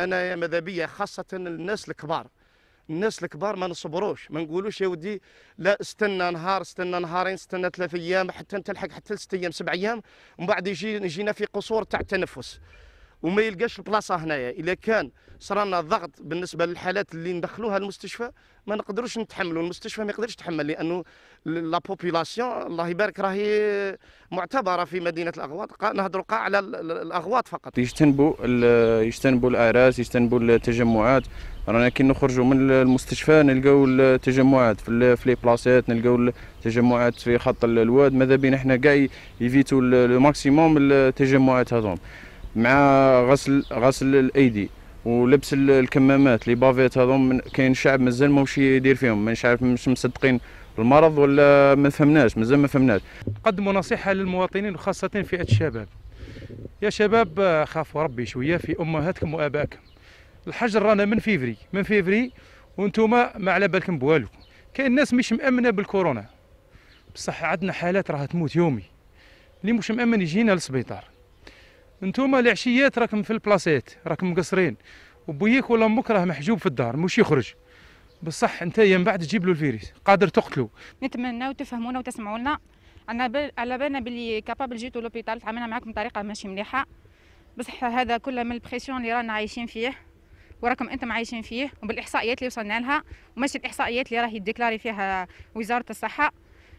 انا ماذا بيا خاصه الناس الكبار الناس الكبار ما نصبروش ما نقولوش يا ودي لا استنى نهار استنى نهارين استنى ثلاث ايام حتى تلحق حتى ست ايام سبع ايام ومن بعد يجي يجينا في قصور تاع التنفس وما يلقاش البلاصه هنايا الا كان صرنا ضغط بالنسبه للحالات اللي ندخلوها المستشفى ما نقدروش نتحملوا المستشفى ما يقدرش يتحمل لانه لا بوبيلاسيون الله يبارك راهي معتبره في مدينه الاغواط نهضروا قاع على الاغواط فقط يجتنبوا يجتنبوا الاعراس يجتنبوا التجمعات رانا كي نخرجوا من المستشفى نلقاو التجمعات في لي بلاصات نلقاو التجمعات في خط الواد ماذا بينا احنا كاع يفيتوا الماكسيموم التجمعات هذوم مع غسل غسل الايدي ولبس الكمامات لي بافيت هذوم كاين شعب مازال ماهوش يدير فيهم مانيش عارف مش مصدقين المرض ولا ما فهمناش مازال ما فهمناش قدموا نصيحه للمواطنين وخاصه فئه الشباب يا شباب خافوا ربي شويه في امهاتكم وابائكم الحجر رانا من فيفري من فيفري وانتم ما على بالكم بوالو كاين ناس مش مامنه بالكورونا بصح عندنا حالات راها تموت يومي اللي مش مامن يجينا للسبيطار انتوما العشيات راكم في البلاصات راكم مقصرين وبويك ولا امك راه محجوب في الدار مش يخرج بصح انت من بعد تجيب له الفيروس قادر تقتله نتمنى وتفهمونا وتسمعوا لنا انا على بالنا بلي كابابل جيتو لوبيتال تعاملنا معاكم بطريقه ماشي مليحه بصح هذا كله من البريسيون اللي رانا عايشين فيه وراكم انتم عايشين فيه وبالاحصائيات اللي وصلنا لها وماشي الاحصائيات اللي راهي ديكلاري فيها وزاره الصحه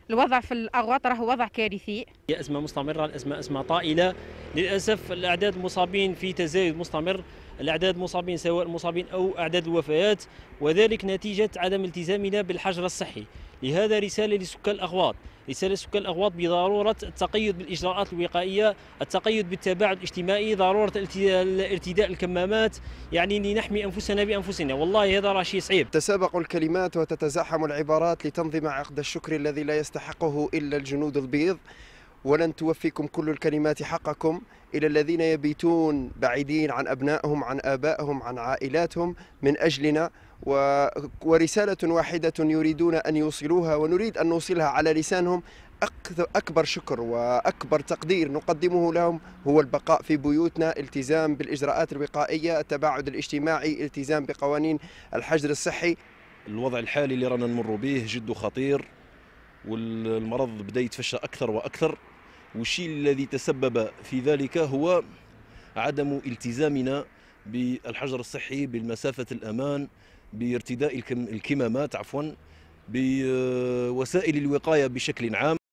الوضع في الاغواط راه وضع كارثي هي ازمه مستمره الازمه ازمه طائله للاسف الاعداد المصابين في تزايد مستمر الاعداد المصابين سواء المصابين او اعداد الوفيات وذلك نتيجه عدم التزامنا بالحجر الصحي لهذا رسالة لسكان الأغواط رسالة سكان الأغواط بضرورة التقيد بالإجراءات الوقائية التقيد بالتباعد الاجتماعي ضرورة ارتداء الكمامات يعني لنحمي أنفسنا بأنفسنا والله هذا راه شيء صعيب تسابق الكلمات وتتزاحم العبارات لتنظم عقد الشكر الذي لا يستحقه إلا الجنود البيض ولن توفيكم كل الكلمات حقكم إلى الذين يبيتون بعيدين عن أبنائهم عن آبائهم عن عائلاتهم من أجلنا ورسالة واحدة يريدون أن يوصلوها ونريد أن نوصلها على لسانهم أكبر شكر وأكبر تقدير نقدمه لهم هو البقاء في بيوتنا التزام بالإجراءات الوقائية التباعد الاجتماعي التزام بقوانين الحجر الصحي الوضع الحالي اللي رانا نمر به جد خطير والمرض بدا يتفشى أكثر وأكثر والشيء الذي تسبب في ذلك هو عدم التزامنا بالحجر الصحي بالمسافة الأمان بارتداء الكمامات عفوا بوسائل الوقاية بشكل عام